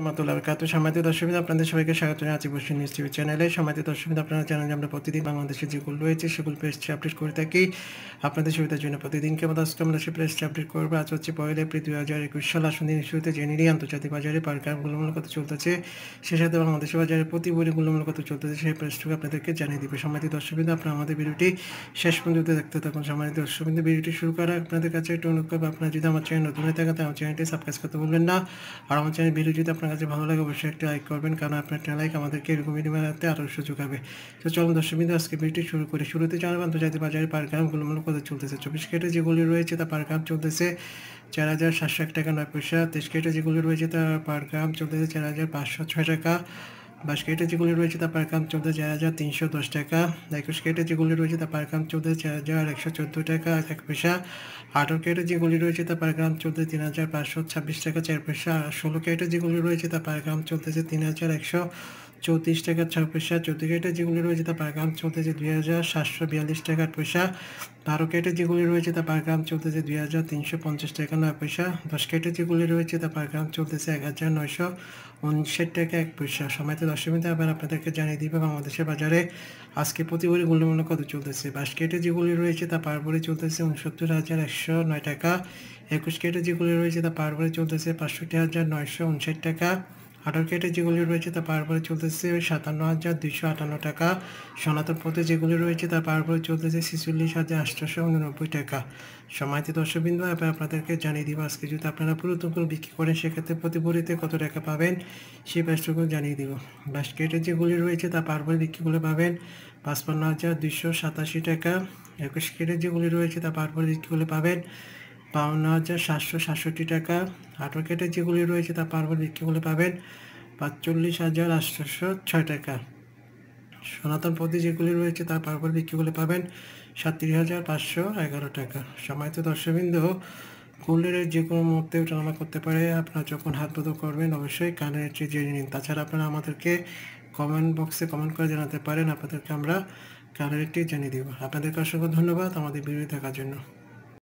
রহমতুল্লাহ কাতু সম্মানিত দর্শকবিদ আপনাদের সবাইকে স্বাগত জানাচ্ছি বসিন নিউজ টিভি চ্যানেলে সম্মানিত দর্শকবিদ আপনারা জানেন আমরা প্রতিদিন বাংলাদেশে যেগুলো রয়েছে সেগুলো প্রেসটি আপডেট করে থাকি আপনাদের সুবিধার জন্য প্রতিদিনকে আমরা সেই আপডেট করবো আজ হচ্ছে পয়লা এপ্রিল দুই হাজার একুশ সাল আসুন শুরুতে জেনে আন্তর্জাতিক বাজারে পারকার মূল্যমূল্য কত চলতেছে সে সাথে বাংলাদেশের বাজারে প্রতি বলে কত চলতেছে সেই প্রেসটুকু আপনাদেরকে জানিয়ে দেবে সম্মানিত দর্শকবিদ আপনারা আমাদের ভিডিওটি শেষ পর্যন্ত দেখতে থাকুন সম্মানিত দর্শকবিন্দু ভিডিওটি শুরু করা আপনাদের কাছে একটু অনুরোধ যদি আমার চ্যানেল নতুন হয়ে থাকেন আমার চ্যানেলটি সাবস্ক্রাইব করতে ভুলবেন না আর আমার চ্যানেল ভিডিও যদি আপনার কাছে ভালো লাগে অবশ্যই একটা লাইক করবেন কারণ আপনার একটা লাইক আমাদেরকে এরকম ভিডিও আরও সুযোগ হবে তো চলুন দর্শক বিন্দু আজকে ভিডিওটি শুরু করি শুরুতে জানাবো আন্তর্জাতিক বাজারে পার গ্রাম গুলোমূলক কথা চলতেছে চব্বিশ কেটে যেগুলি রয়েছে তা পার গ্রাম চলতেছে চার হাজার সাতশো এক টাকা নয় পয়সা তেইশ কেটে যেগুলি রয়েছে তা পার গ্রাম চলতেছে চার হাজার পাঁচশো ছয় টাকা বাস কেটে যেগুলি রয়েছে তার পার কাম চৌদ্দ চার হাজার তিনশো দশ টাকা একুশ কেটে যেগুলি রয়েছে তার পার কাম চৌদ্দ চার হাজার একশো চোদ্দো টাকা এক পয়সা আঠেরো কেটে যেগুলি রয়েছে তার পার গ্রাম চোদ্দো তিন হাজার পাঁচশো ছাব্বিশ টাকা চার পয়সা ষোলো কেটে যেগুলি রয়েছে তার পার গ্রাম চোদ্দো তিন হাজার একশো চৌত্রিশ টাকা ছয় পয়সা চৌত্রিশ কেটে যেগুলি রয়েছে তা পার গ্রাম চলতেছে দুই হাজার সাতশো বিয়াল্লিশ টাকার পয়সা বারো কেটে যেগুলি রয়েছে তা পার গ্রাম চলতেছে দুই হাজার তিনশো পঞ্চাশ টাকা নয় পয়সা দশ কেটে যেগুলি রয়েছে তা পার চলতেছে এক হাজার নয়শো উনষাট টাকা এক পয়সা সময়তে দশ মিনিটে আবার আপনাদেরকে জানিয়ে দিবে বাংলাদেশের বাজারে আজকে প্রতি বড়ি মূল্য কত চলতেছে বাইশ কেটে যেগুলি রয়েছে তা পার বড়ি চলতেছে উনসত্তর হাজার একশো নয় টাকা একুশ কেটে যেগুলি রয়েছে তা পার বড়ি চলতেছে পাঁচষট্টি হাজার নয়শো উনষাট টাকা আঠারো ক্যারেটে যেগুলি রয়েছে তা পাওয়ার পরে চলতেছে সাতান্ন হাজার দুইশো আটান্ন টাকা সনাতন পথে যেগুলি রয়েছে তা পাওয়ার পরে চলতেছে ছিচল্লিশ হাজার আটশোশো উননব্বই টাকা সময়তে বিন্দু এবার আপনাদেরকে জানিয়ে দিব আজকে যদি আপনারা পুরাতনগুলো বিক্রি করেন সেক্ষেত্রে প্রতি ভরিতে কত টাকা পাবেন সেই ব্যাসটুকু জানিয়ে দিব বাস ক্যারেটে যেগুলি রয়েছে তা পাওয়ার পরে করে পাবেন পাঁচপান্ন হাজার দুইশো সাতাশি টাকা একুশ ক্যারেট যেগুলি রয়েছে তা পাওয়ার পরে করে পাবেন বাউন্ন হাজার সাতশো সাতষট্টি টাকা আটক কেটে যেগুলি রয়েছে তা বিক্রি বিক্রিগুলি পাবেন পাঁচচল্লিশ হাজার আটশো ছয় টাকা সনাতন পদ্ধতি যেগুলি রয়েছে তা বিক্রি বিক্রিগুলি পাবেন সাতত্রিশ হাজার পাঁচশো এগারো টাকা সময়ত দর্শকবৃন্দ গোল্ডের যে কোনো মুহূর্তে ওঠানামা করতে পারে আপনারা যখন হাত বদল করবেন অবশ্যই কানের চেয়ে জেনে নিন তাছাড়া আপনারা আমাদেরকে কমেন্ট বক্সে কমেন্ট করে জানাতে পারেন আপনাদেরকে আমরা কালারেরটি জানিয়ে দেব আপনাদেরকে অসংখ্য ধন্যবাদ আমাদের ভিডিও দেখার জন্য